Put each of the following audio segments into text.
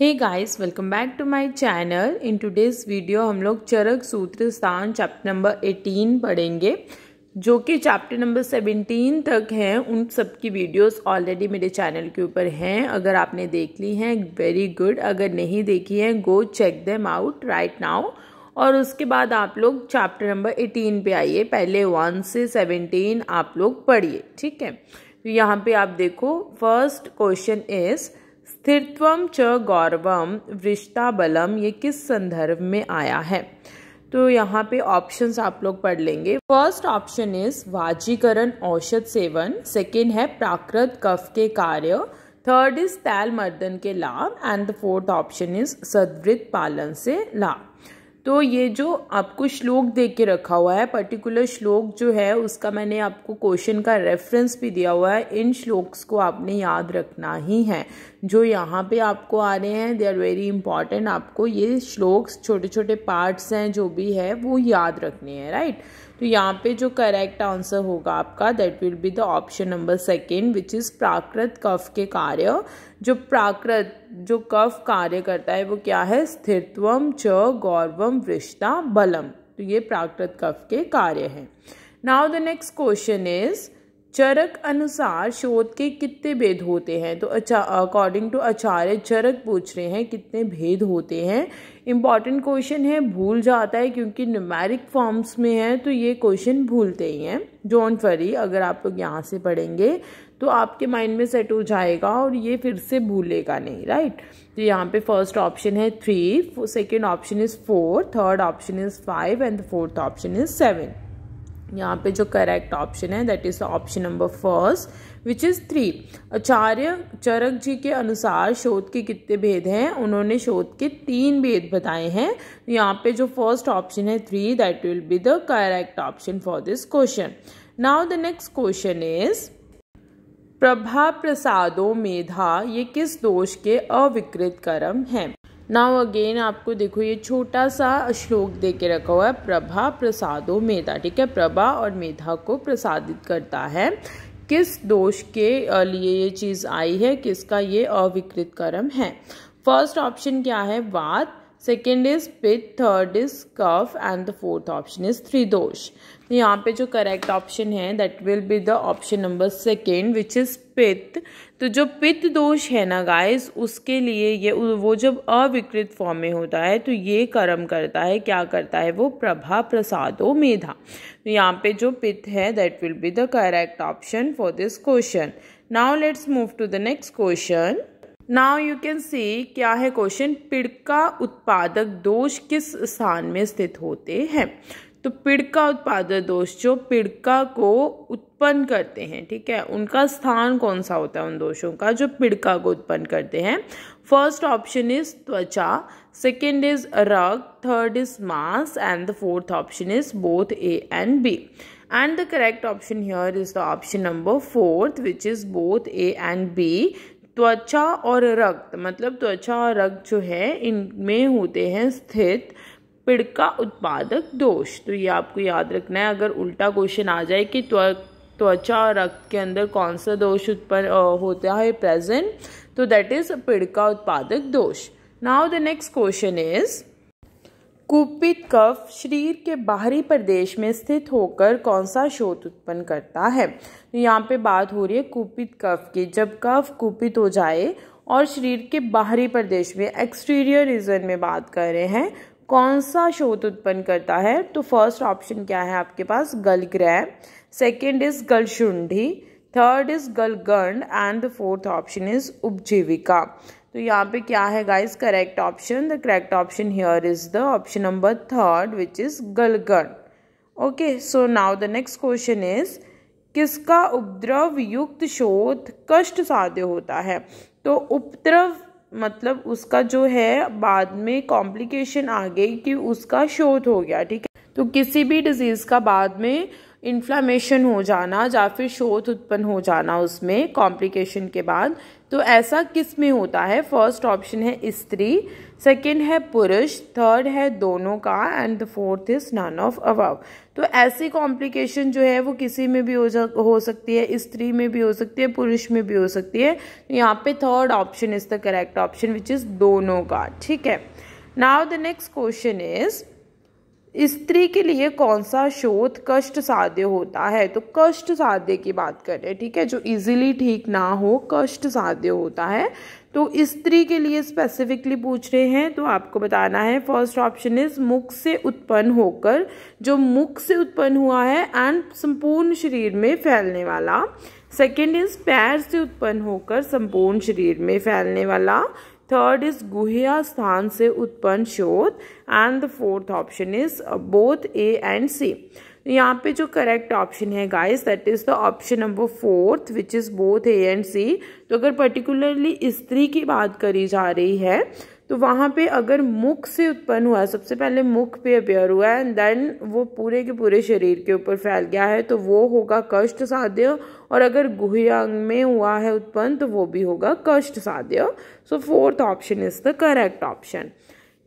Hey guys welcome back to my channel in today's video हम लोग चरक सूत्र स्थान चैप्टर नंबर 18 पढ़ेंगे जो कि चैप्टर नंबर 17 तक हैं उन सब की वीडियोस ऑलरेडी मेरे चैनल के ऊपर हैं अगर आपने देख ली हैं वेरी गुड अगर नहीं देखी हैं go check them out right now और उसके बाद आप लोग चैप्टर नंबर एटीन पर आइए पहले वन से सेवनटीन आप लोग पढ़िए ठीक है यहाँ पर आप देखो फर्स्ट क्वेश्चन इज़ स्थिरत्व च गौरवम वृष्टाबलम ये किस संदर्भ में आया है तो यहाँ पे ऑप्शंस आप लोग पढ़ लेंगे फर्स्ट ऑप्शन इज वाजीकरण औषध सेवन सेकेंड है प्राकृत कफ के कार्य थर्ड इज तैल मर्दन के लाभ and the fourth option is सदवृत पालन से लाभ तो ये जो आपको श्लोक दे के रखा हुआ है पर्टिकुलर श्लोक जो है उसका मैंने आपको क्वेश्चन का रेफरेंस भी दिया हुआ है इन श्लोक्स को आपने याद रखना ही है जो यहाँ पे आपको आ रहे हैं दे आर वेरी इंपॉर्टेंट आपको ये श्लोक्स छोटे छोटे पार्ट्स हैं जो भी है वो याद रखने हैं राइट right? तो यहाँ पे जो करेक्ट आंसर होगा आपका that will be the option number second which is प्राकृत कफ के कार्य जो प्राकृत जो कफ कार्य करता है वो क्या है स्थिरत्वम च गौरवम वृष्टा बलम तो ये प्राकृत कफ के कार्य हैं now the next question is Charak अनुसार शोध के कितने भेद होते हैं तो अच्छा अकॉर्डिंग टू आचार्य चरक पूछ रहे हैं कितने भेद होते हैं इम्पॉर्टेंट क्वेश्चन है भूल जाता है क्योंकि न्यूमेरिक फॉर्म्स में है तो ये क्वेश्चन भूलते ही हैं जोन फरी अगर आप लोग यहाँ से पढ़ेंगे तो आपके माइंड में सेट हो जाएगा और ये फिर से भूलेगा नहीं राइट तो यहाँ पे फर्स्ट ऑप्शन है three second option is four third option is five and fourth option is seven यहाँ पे जो करेक्ट ऑप्शन है that is option number first which is three Acharya Charak ji के अनुसार शोध के कितने भेद हैं उन्होंने शोध के तीन भेद बताए हैं यहाँ पे जो फर्स्ट ऑप्शन है three that will be the correct option for this question now the next question is प्रभा प्रसादो मेधा ये किस दोष के अविकृत कर्म हैं नाउ अगेन आपको देखो ये छोटा सा श्लोक दे के रखा हुआ है प्रभा प्रसादो मेधा ठीक है प्रभा और मेधा को प्रसादित करता है किस दोष के लिए ये चीज़ आई है किसका ये अविकृत कर्म है फर्स्ट ऑप्शन क्या है वात सेकेंड इज पित थर्ड इज कफ and the fourth option is त्रिदोष तो यहाँ पे जो करेक्ट ऑप्शन है that will be the option number second which is पित्त तो जो पित्त दोष है ना गाइस उसके लिए ये वो जब अविकृत फॉर्म में होता है तो ये कर्म करता है क्या करता है वो प्रभा प्रसादो मेधा तो यहाँ पे जो पित्त है that will be the correct option for this question now let's move to the next question now you can see क्या है क्वेश्चन पिड़का उत्पादक दोष किस स्थान में स्थित होते हैं तो पिड़का उत्पादक दोष जो पिड़का को उत्पन्न करते हैं ठीक है उनका स्थान कौन सा होता है उन दोषों का जो पिड़का को उत्पन्न करते हैं फर्स्ट ऑप्शन इज त्वचा सेकेंड इज रग थर्ड इज मांस and the fourth option is both A and B and the correct option here is the option number fourth which is both A and B त्वचा और रक्त मतलब त्वचा और रक्त जो है इनमें होते हैं स्थित पिड़का उत्पादक दोष तो ये आपको याद रखना है अगर उल्टा क्वेश्चन आ जाए कि त्व त्वचा और रक्त के अंदर कौन सा दोष उत्पन्न होता है प्रेजेंट तो दैट इज़ पिड़का उत्पादक दोष now the next question is कुपित कफ शरीर के बाहरी प्रदेश में स्थित होकर कौन सा शोध उत्पन्न करता है तो यहाँ पे बात हो रही है कुपित कफ की जब कफ कुपित हो जाए और शरीर के बाहरी प्रदेश में एक्सटीरियर रीजन में बात कर रहे हैं कौन सा शोध उत्पन्न करता है तो फर्स्ट ऑप्शन क्या है आपके पास गलग्रह सेकेंड इज गलशुंडी थर्ड इज गलगंड and the fourth option is उपजीविका तो यहाँ पे क्या है guys correct option the correct option here is the option number third which is गलगन okay so now the next question is किसका उपद्रव युक्त शोध कष्ट साध्य होता है तो उपद्रव मतलब उसका जो है बाद में कॉम्प्लिकेशन आ गई कि उसका शोध हो गया ठीक है तो किसी भी डिजीज़ का बाद में इन्फ्लामेशन हो जाना या फिर शोध उत्पन्न हो जाना उसमें कॉम्प्लिकेशन के बाद तो ऐसा किस में होता है फर्स्ट ऑप्शन है स्त्री सेकेंड है पुरुष थर्ड है दोनों का and the fourth is none of above तो ऐसी कॉम्प्लिकेशन जो है वो किसी में भी हो जा हो सकती है स्त्री में भी हो सकती है पुरुष में भी हो सकती है तो यहाँ पे third option is the correct option which is दोनों का ठीक है now the next question is स्त्री के लिए कौन सा शोध कष्ट साध्य होता है तो कष्ट साध्य की बात करें ठीक है जो इजीली ठीक ना हो कष्ट साध्य होता है तो स्त्री के लिए स्पेसिफिकली पूछ रहे हैं तो आपको बताना है फर्स्ट ऑप्शन इज मुख से उत्पन्न होकर जो मुख से उत्पन्न हुआ है एंड संपूर्ण शरीर में फैलने वाला सेकेंड इज पैर से उत्पन्न होकर संपूर्ण शरीर में फैलने वाला थर्ड इज गुहिया स्थान से उत्पन्न शोध and the fourth option is both A and C यहाँ पे जो करेक्ट ऑप्शन है guys that is the option number fourth which is both A and C तो अगर पर्टिकुलरली स्त्री की बात करी जा रही है तो वहाँ पे अगर मुख से उत्पन्न हुआ सबसे पहले मुख पे अपेयर हुआ है एंड देन वो पूरे के पूरे शरीर के ऊपर फैल गया है तो वो होगा कष्ट साध्य और अगर गुहयांग में हुआ है उत्पन्न तो वो भी होगा कष्ट साध्य so fourth option is the correct option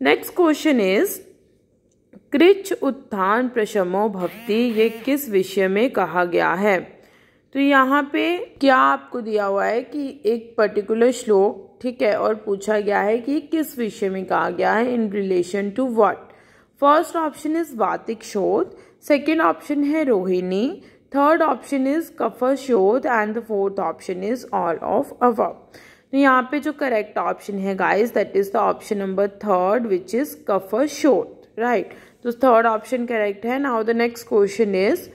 next question is कृच उत्थान प्रशमो भक्ति ये किस विषय में कहा गया है तो यहाँ पे क्या आपको दिया हुआ है कि एक पर्टिकुलर श्लोक ठीक है और पूछा गया है कि किस विषय में कहा गया है in relation to what first option is वातिक शोध सेकेंड ऑप्शन है रोहिणी थर्ड ऑप्शन इज कफर शोध and the fourth option is all of above तो यहाँ पे जो करेक्ट ऑप्शन है guys that is the option number third which is कफर शोध राइट तो थर्ड ऑप्शन करेक्ट है now the next question is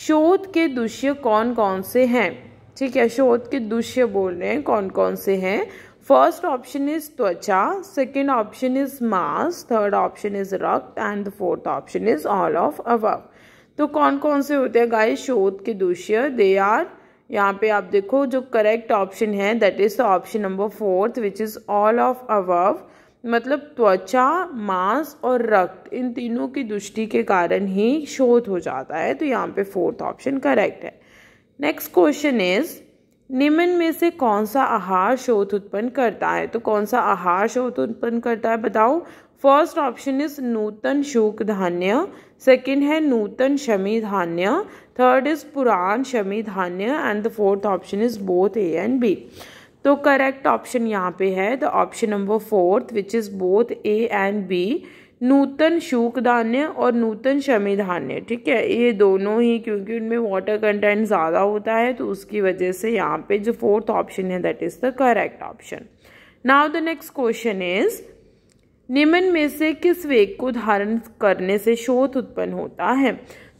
शोध के दुष्य कौन कौन से हैं ठीक है शोध के दुष्य बोल रहे हैं कौन कौन से हैं फर्स्ट ऑप्शन इज त्वचा सेकेंड ऑप्शन इज मास थर्ड ऑप्शन इज रक्त and fourth option is all of above तो कौन कौन से होते हैं गाय शोध के दुष्य दे आर यहाँ पे आप देखो जो करेक्ट ऑप्शन है that is the option number fourth which is all of above मतलब त्वचा मांस और रक्त इन तीनों की दुष्टि के कारण ही शोध हो जाता है तो यहाँ पे फोर्थ ऑप्शन करेक्ट है नेक्स्ट क्वेश्चन इज निम्न में से कौन सा आहार शोध उत्पन्न करता है तो कौन सा आहार शोध उत्पन्न करता है बताओ फर्स्ट ऑप्शन इज नूतन शोक धान्य सेकेंड है नूतन शमी धान्य थर्ड इज पुरान शमी धान्य and the fourth option is both A and B तो करेक्ट ऑप्शन यहाँ पे है the option number fourth which is both A and B नूतन धान्य और नूतन धान्य ठीक है ये दोनों ही क्योंकि उनमें वाटर कंटेंट ज़्यादा होता है तो उसकी वजह से यहाँ पे जो फोर्थ ऑप्शन है that is the correct option now the next question is निम्न में से किस वेग को धारण करने से शोध उत्पन्न होता है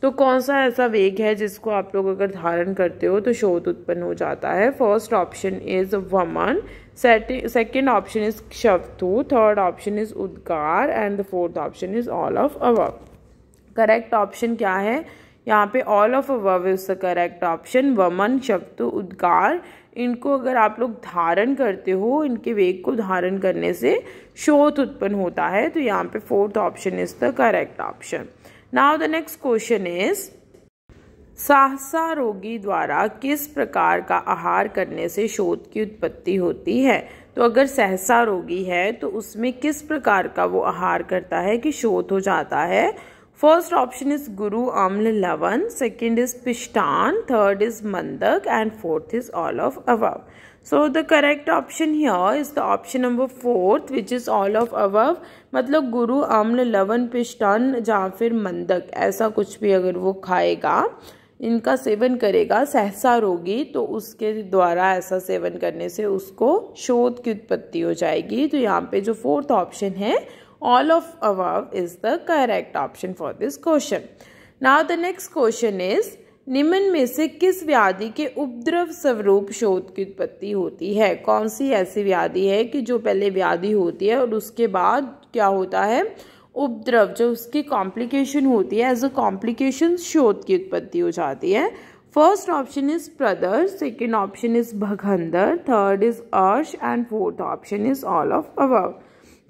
तो कौन सा ऐसा वेग है जिसको आप लोग अगर धारण करते हो तो शोध उत्पन्न हो जाता है फर्स्ट ऑप्शन इज वमन सेकेंड ऑप्शन इज शवथु थर्ड ऑप्शन इज उद्गार and the fourth option is all of above correct option क्या है यहाँ पे all of above is the correct option वमन शब्द उद्गार इनको अगर आप लोग धारण करते हो इनके वेग को धारण करने से शोध उत्पन्न होता है तो यहाँ पे fourth option is the correct option now the next question is साहसा रोगी द्वारा किस प्रकार का आहार करने से शोध की उत्पत्ति होती है तो अगर सहसा रोगी है तो उसमें किस प्रकार का वो आहार करता है कि शोध हो जाता है फर्स्ट ऑप्शन इज गुरु अम्ल लवन सेकेंड इज पिष्टान थर्ड इज मंदक and fourth is all of above so the correct option here is the option number fourth which is all of above मतलब गुरु अम्ल लवन पिष्टन या फिर मंदक ऐसा कुछ भी अगर वो खाएगा इनका सेवन करेगा सहसा रोगी तो उसके द्वारा ऐसा सेवन करने से उसको शोध की उत्पत्ति हो जाएगी तो यहाँ पे जो फोर्थ ऑप्शन है all of above is the correct option for this question now the next question is निम्न में से किस व्याधि के उपद्रव स्वरूप शोध की उत्पत्ति होती है कौन सी ऐसी व्याधि है कि जो पहले व्याधि होती है और उसके बाद क्या होता है उपद्रव जो उसकी कॉम्प्लिकेशन होती है एज अ कॉम्प्लिकेशन शोध की उत्पत्ति हो जाती है फर्स्ट ऑप्शन इज प्रदर सेकेंड ऑप्शन इज भगंदर थर्ड इज अर्श and fourth option is all of above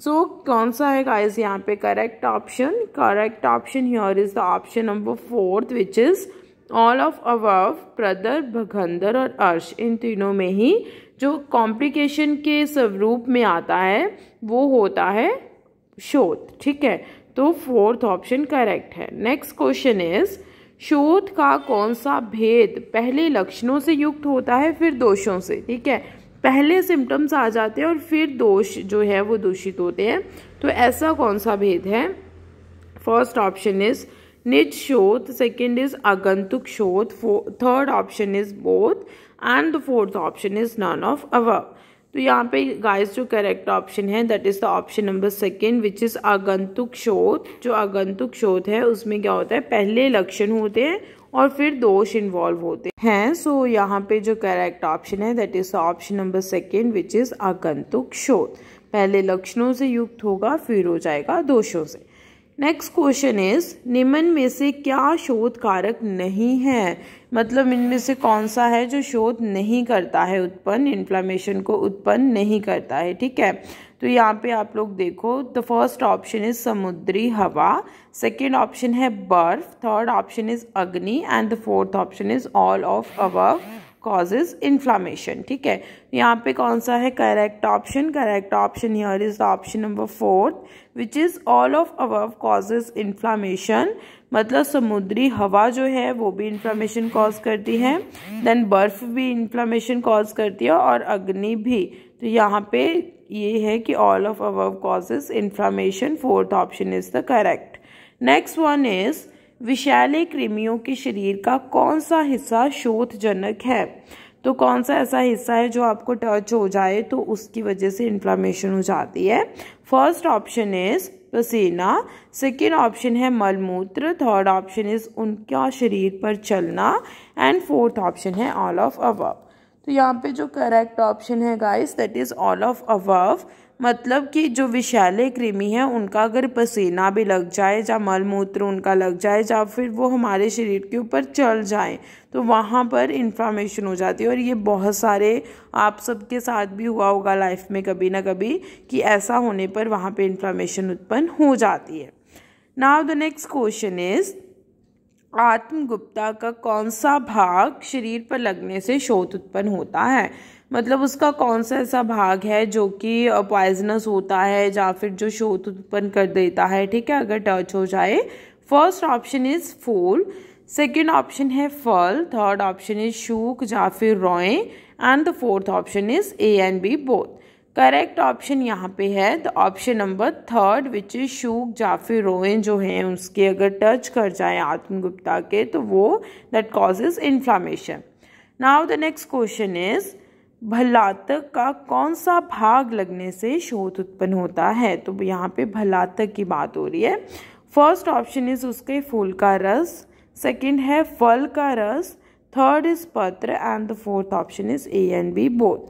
so कौन सा है गाइस यहाँ पे correct option correct option here is the option number fourth which is all of above प्रदर भगंदर और अर्श इन तीनों में ही जो कॉम्प्लिकेशन के स्वरूप में आता है वो होता है शोध ठीक है तो फोर्थ ऑप्शन करेक्ट है नेक्स्ट क्वेश्चन इज शोध का कौन सा भेद पहले लक्षणों से युक्त होता है फिर दोषों से ठीक है पहले सिम्टम्स आ जाते हैं और फिर दोष जो है वो दूषित होते हैं तो ऐसा कौन सा भेद है फर्स्ट ऑप्शन इज़ निज शोध सेकेंड इज आगंतुक शोध third option is both and the fourth option is none of above तो यहाँ पे गाइस जो करेक्ट ऑप्शन है that is the option number second which is आगंतुक शोध जो आगंतुक शोध है उसमें क्या होता है पहले लक्षण होते हैं और फिर दोष इन्वॉल्व होते हैं सो so, यहाँ पे जो करेक्ट ऑप्शन है that is the option number second which is आगंतुक शोध पहले लक्षणों से युक्त होगा फिर हो जाएगा दोषों से नेक्स्ट क्वेश्चन इज निम्न में से क्या शोध कारक नहीं है मतलब इनमें से कौन सा है जो शोध नहीं करता है उत्पन्न इन्फ्लामेशन को उत्पन्न नहीं करता है ठीक है तो यहाँ पे आप लोग देखो द फर्स्ट ऑप्शन इज समुद्री हवा सेकेंड ऑप्शन है बर्फ थर्ड ऑप्शन इज अग्नि and the fourth option is all of above causes inflammation ठीक है यहाँ पे कौन सा है correct option correct option here is the option number fourth which is all of above causes inflammation मतलब समुद्री हवा जो है वो भी इन्फ्लामेशन cause करती है देन बर्फ भी इन्फ्लामेशन कॉज करती है और अग्नि भी तो यहाँ पे ये है कि all of above causes inflammation fourth option is the correct next one is विषैले कृमियों के शरीर का कौन सा हिस्सा शोधजनक है तो कौन सा ऐसा हिस्सा है जो आपको टच हो जाए तो उसकी वजह से इन्फ्लामेशन हो जाती है फर्स्ट ऑप्शन इज पसीना सेकेंड ऑप्शन है मलमूत्र थर्ड ऑप्शन इज उनका शरीर पर चलना एंड फोर्थ ऑप्शन है ऑल ऑफ अवव तो यहाँ पे जो करेक्ट ऑप्शन है guys that is all of above मतलब कि जो विषैले कृमि हैं उनका अगर पसीना भी लग जाए या मलमूत्र उनका लग जाए या फिर वो हमारे शरीर के ऊपर चल जाए तो वहाँ पर इन्फ्लामेशन हो जाती है और ये बहुत सारे आप सबके साथ भी हुआ होगा लाइफ में कभी ना कभी कि ऐसा होने पर वहाँ पे इन्फ्लामेशन उत्पन्न हो जाती है now the next question is आत्मगुप्ता का कौन सा भाग शरीर पर लगने से शोध उत्पन्न होता है मतलब उसका कौन सा ऐसा भाग है जो कि पॉइजनस होता है या फिर जो शोध उत्पन्न कर देता है ठीक है अगर टच हो जाए फर्स्ट ऑप्शन इज़ फूल सेकेंड ऑप्शन है फल थर्ड ऑप्शन इज शूक या फिर रॉय and the fourth option is A and B both correct option यहाँ पे है the option number third which is शूक या फिर रोएं जो हैं उसके अगर टच कर जाए आत्मगुप्ता के तो वो that is inflammation now the next question is भलातक का कौन सा भाग लगने से शोध उत्पन्न होता है तो यहाँ पे भलातक की बात हो रही है फर्स्ट ऑप्शन इज उसके फूल का रस सेकंड है फल का रस थर्ड इज पत्र and the fourth option is A and B both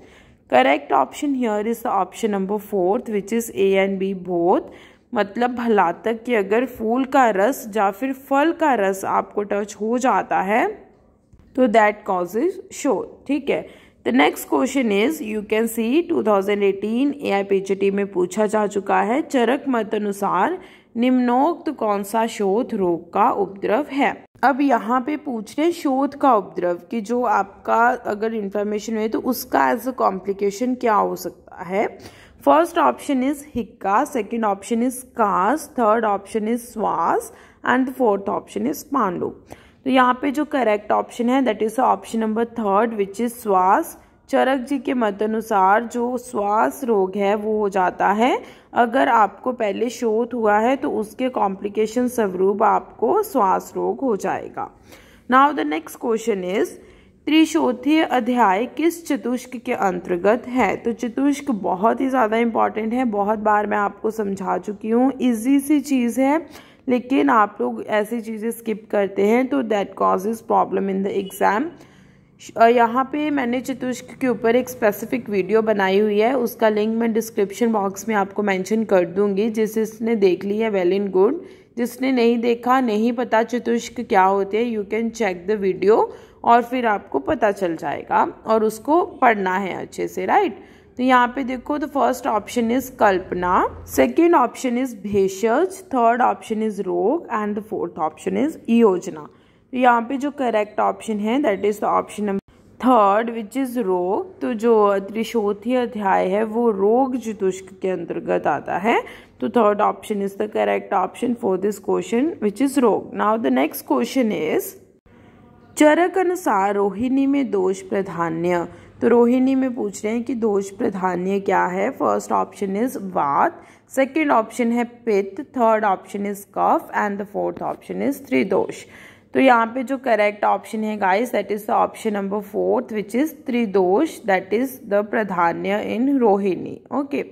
correct option here is the option number fourth which is A and B both मतलब भलातक कि अगर फूल का रस या फिर फल का रस आपको टच हो जाता है तो दैट इज शोध ठीक है the next question is you can see 2018 AI में पूछा जा चुका है चरक मत अनुसार निम्नोक्त कौन सा शोध रोग का उपद्रव है अब यहाँ पे पूछ रहे शोध का उपद्रव कि जो आपका अगर इन्फॉर्मेशन हुए तो उसका एज अ कॉम्प्लिकेशन क्या हो सकता है फर्स्ट ऑप्शन इज हिक्का सेकेंड ऑप्शन इज कास थर्ड ऑप्शन इज श्वास एंड फोर्थ ऑप्शन इज पांडु तो यहाँ पे जो करेक्ट ऑप्शन है that is option number third which is श्वास चरक जी के मत अनुसार जो श्वास रोग है वो हो जाता है अगर आपको पहले शोध हुआ है तो उसके कॉम्प्लिकेशन स्वरूप आपको श्वास रोग हो जाएगा now the next question is त्रिशोथीय अध्याय किस चतुष्क के अंतर्गत है तो चतुष्क बहुत ही ज़्यादा इम्पॉर्टेंट है बहुत बार मैं आपको समझा चुकी हूँ इजी सी चीज़ है लेकिन आप लोग ऐसी चीज़ें स्किप करते हैं तो that causes problem in the exam यहाँ पे मैंने चतुष्क के ऊपर एक स्पेसिफिक वीडियो बनाई हुई है उसका लिंक मैं डिस्क्रिप्शन बॉक्स में आपको मेंशन कर दूंगी जिसने देख ली है वेल एंड गुड जिसने नहीं देखा नहीं पता चतुष्क क्या होते हैं you can check the video और फिर आपको पता चल जाएगा और उसको पढ़ना है अच्छे से राइट तो यहाँ पे देखो तो फर्स्ट ऑप्शन इज कल्पना सेकेंड ऑप्शन इज भेषज थर्ड ऑप्शन इज रोग and the fourth option is योजना तो यहाँ पे जो करेक्ट ऑप्शन है that is the option number third which is रोग तो जो त्रिशोथी अध्याय है वो रोग दुष्क के अंतर्गत आता है तो third option is the correct option for this question which is रोग now the next question is Charak अनुसार रोहिणी में दोष प्राधान्य तो रोहिणी में पूछ रहे हैं कि दोष प्रधान्य क्या है फर्स्ट ऑप्शन इज वात सेकेंड ऑप्शन है पित्त थर्ड ऑप्शन इज कफ and the fourth option is त्रिदोष तो यहाँ पे जो करेक्ट ऑप्शन है guys that is the option number fourth which is त्रिदोष दैट इज द प्रधान्य इन रोहिणी okay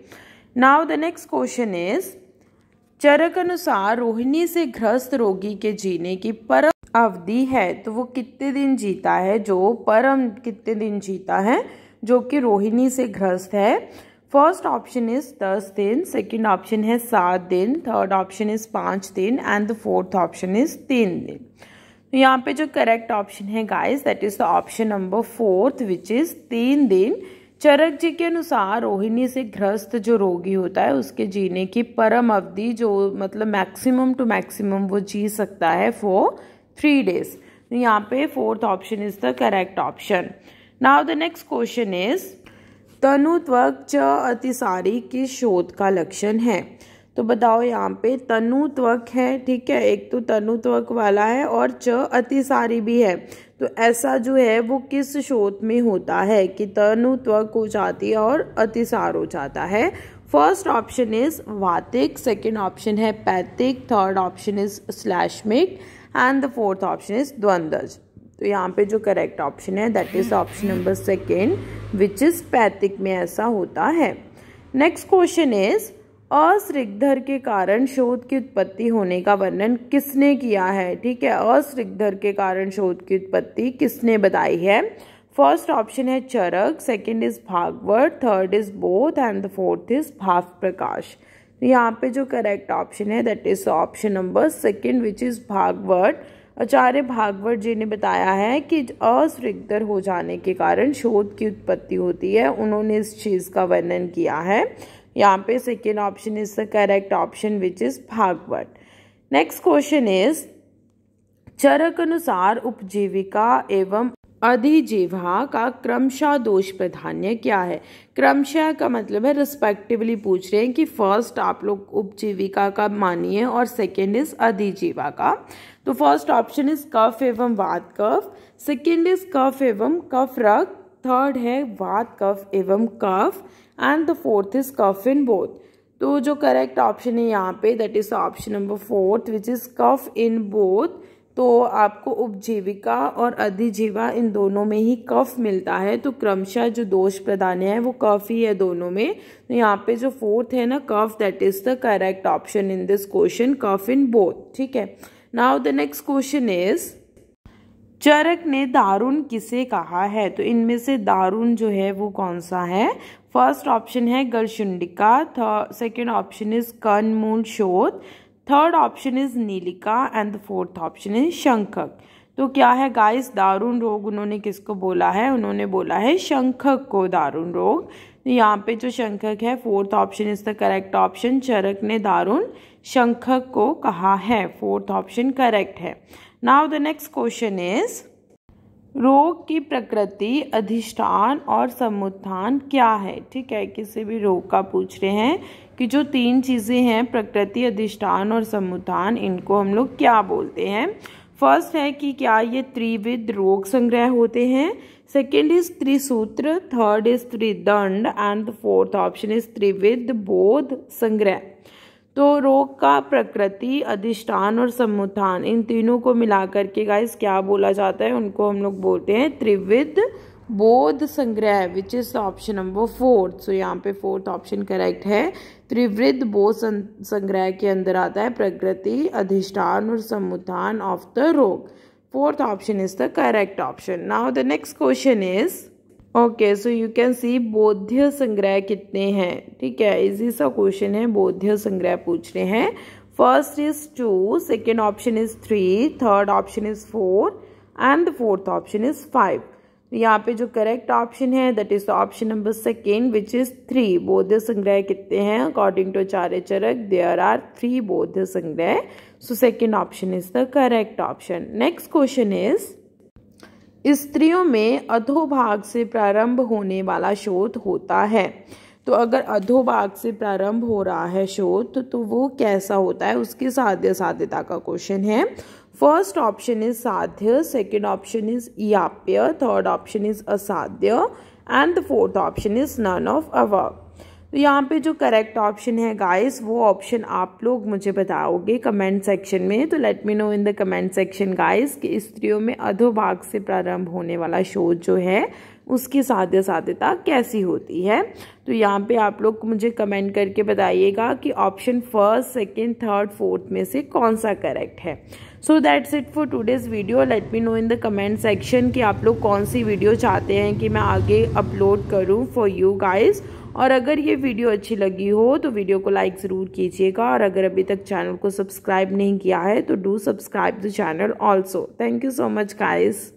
now the next question is Charak अनुसार रोहिणी से ग्रस्त रोगी के जीने की परम अवधि है तो वो कितने दिन जीता है जो परम कितने दिन जीता है जो कि रोहिणी से ग्रस्त है फर्स्ट ऑप्शन इज दस दिन सेकंड ऑप्शन है सात दिन थर्ड ऑप्शन इज पाँच दिन and the fourth option is तीन दिन तो यहाँ पे जो करेक्ट ऑप्शन है guys that is the option number fourth which is तीन दिन चरक जी के अनुसार रोहिणी से ग्रस्त जो रोगी होता है उसके जीने की परम अवधि जो मतलब मैक्सिमम टू मैक्सिमम वो जी सकता है वो थ्री डेज तो यहाँ पे fourth option is the correct option now the next question is तनु त्वक च अतिसारी किस शोध का लक्षण है तो बताओ यहाँ पे तनु त्वक है ठीक है एक तो तनु त्वक वाला है और च अतिसारी भी है तो ऐसा जो है वो किस शोध में होता है कि तनु त्वक हो जाती है और अतिसार हो जाता है फर्स्ट ऑप्शन इज वातिक सेकेंड ऑप्शन है पैतिक थर्ड ऑप्शन इज स्लैशमिक and the fourth option is द्वंदज तो यहाँ पे जो करेक्ट ऑप्शन है that is option number second which is पैतिक में ऐसा होता है नेक्स्ट क्वेश्चन इज अस्रिग्धर के कारण शोध की उत्पत्ति होने का वर्णन किसने किया है ठीक है अस्रिग्धर के कारण शोध की उत्पत्ति किसने बताई है फर्स्ट ऑप्शन है Charak second is Bhagwat third is बोध and the fourth is Bhav Prakash तो यहाँ पे जो करेक्ट ऑप्शन है that is option number second which is Bhagwat Acharya Bhagwat ji ने बताया है कि अस्वृग्धर हो जाने के कारण शोध की उत्पत्ति होती है उन्होंने इस चीज़ का वर्णन किया है यहाँ पे second option is the correct option which is Bhagwat next question is Charak अनुसार उपजीविका एवं अधिजिहा का क्रमशः दोष प्राधान्य क्या है क्रमशः का मतलब है रिस्पेक्टिवली पूछ रहे हैं कि फर्स्ट आप लोग उपजीविका का मानिए और सेकेंड इज अधिजीवा का तो फर्स्ट ऑप्शन इज कफ एवं वात कफ सेकेंड इज कफ एवं कफ रक थर्ड है वात कफ एवं कफ एंड द फोर्थ इज कफ इन बोथ तो जो करेक्ट ऑप्शन है यहाँ पे that is option number fourth which is कफ इन बोथ तो आपको उपजीविका और अधिजीवा इन दोनों में ही कफ मिलता है तो क्रमशः जो दोष प्रदान है वो कफ ही है दोनों में तो यहाँ पे जो फोर्थ है ना कफ that is the correct option in this question कफ इन बोथ ठीक है now the next question is Charak ने दारुण किसे कहा है तो इनमें से दारुण जो है वो कौन सा है फर्स्ट ऑप्शन है गर्शुंडिका सेकेंड ऑप्शन इज मूल शोध थर्ड ऑप्शन इज नीलिका and the fourth option is शंखक तो क्या है गाइस दारुण रोग उन्होंने किसको बोला है उन्होंने बोला है शंखक को दारुण रोग तो यहाँ पे जो शंखक है fourth option is the correct option Charak ने दारुण शंखक को कहा है फोर्थ ऑप्शन करेक्ट है now the next question is रोग की प्रकृति अधिष्ठान और समुत्थान क्या है ठीक है किसी भी रोग का पूछ रहे हैं कि जो तीन चीज़ें हैं प्रकृति अधिष्ठान और समुत्थान इनको हम लोग क्या बोलते हैं फर्स्ट है कि क्या ये त्रिविध रोग संग्रह होते हैं सेकेंड इज त्रिसूत्र थर्ड इज त्रिदंड एंड फोर्थ ऑप्शन इज त्रिविध बोध संग्रह तो रोग का प्रकृति अधिष्ठान और समुत्थान इन तीनों को मिलाकर के गाइस क्या बोला जाता है उनको हम लोग बोलते हैं त्रिविध बोध संग्रह which is option number fourth so यहाँ पे फोर्थ ऑप्शन करेक्ट है त्रिवृद्ध बोध संग्रह के अंदर आता है प्रकृति अधिष्ठान और समुत्थान ऑफ द रोग fourth option is the correct option now the next question is okay so you can see बौद्ध संग्रह कितने हैं ठीक है इजी सा क्वेश्चन है बौद्ध संग्रह पूछ रहे हैं first is two second option is three third option is four and the fourth option is five यहाँ पे जो करेक्ट ऑप्शन है that is option number second which is three बौद्ध संग्रह कितने हैं according to Acharya Charak there are three बौद्ध संग्रह so second option is the correct option next question is स्त्रियों में अधोभाग से प्रारंभ होने वाला शोध होता है तो अगर अधोभाग से प्रारंभ हो रहा है शोध तो वो कैसा होता है उसकी साध्य साध्यता का क्वेश्चन है फर्स्ट ऑप्शन इज साध्य सेकेंड ऑप्शन इज याप्य थर्ड ऑप्शन इज असाध्य and the fourth option is none of अवर्क तो यहाँ पे जो करेक्ट ऑप्शन है गाइस वो ऑप्शन आप लोग मुझे बताओगे कमेंट सेक्शन में तो let me know in the comment section guys कि स्त्रियों में अधोभाग से प्रारंभ होने वाला शोध जो है उसकी साध्य साध्यता कैसी होती है तो यहाँ पे आप लोग मुझे कमेंट करके बताइएगा कि option first second third fourth में से कौन सा करेक्ट है so that's it for today's video let me know in the comment section कि आप लोग कौन सी वीडियो चाहते हैं कि मैं आगे अपलोड करूँ फॉर यू गाइज़ और अगर ये वीडियो अच्छी लगी हो तो वीडियो को लाइक ज़रूर कीजिएगा और अगर अभी तक चैनल को सब्सक्राइब नहीं किया है तो do subscribe the channel also thank you so much guys